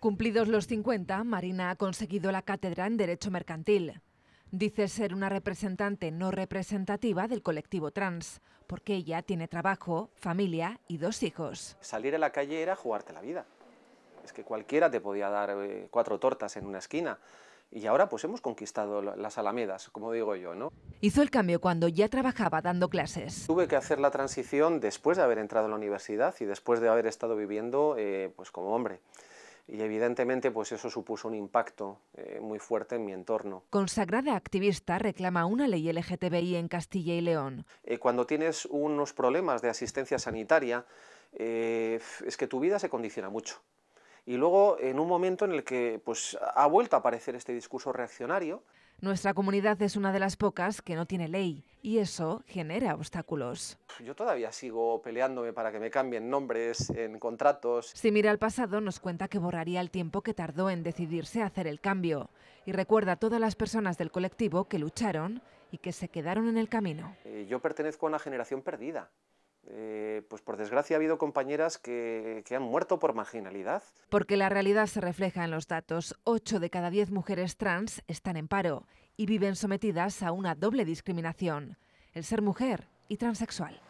Cumplidos los 50, Marina ha conseguido la cátedra en Derecho Mercantil. Dice ser una representante no representativa del colectivo trans, porque ella tiene trabajo, familia y dos hijos. Salir a la calle era jugarte la vida. Es que cualquiera te podía dar eh, cuatro tortas en una esquina. Y ahora pues hemos conquistado las alamedas, como digo yo, ¿no? Hizo el cambio cuando ya trabajaba dando clases. Tuve que hacer la transición después de haber entrado a la universidad y después de haber estado viviendo eh, pues como hombre y evidentemente pues eso supuso un impacto eh, muy fuerte en mi entorno. Consagrada activista reclama una ley LGTBI en Castilla y León. Eh, cuando tienes unos problemas de asistencia sanitaria, eh, es que tu vida se condiciona mucho y luego en un momento en el que pues, ha vuelto a aparecer este discurso reaccionario. Nuestra comunidad es una de las pocas que no tiene ley y eso genera obstáculos. Yo todavía sigo peleándome para que me cambien nombres en contratos. Si mira al pasado, nos cuenta que borraría el tiempo que tardó en decidirse a hacer el cambio y recuerda a todas las personas del colectivo que lucharon y que se quedaron en el camino. Eh, yo pertenezco a una generación perdida. Eh, eh, pues por desgracia ha habido compañeras que, que han muerto por marginalidad. Porque la realidad se refleja en los datos. Ocho de cada 10 mujeres trans están en paro y viven sometidas a una doble discriminación, el ser mujer y transexual.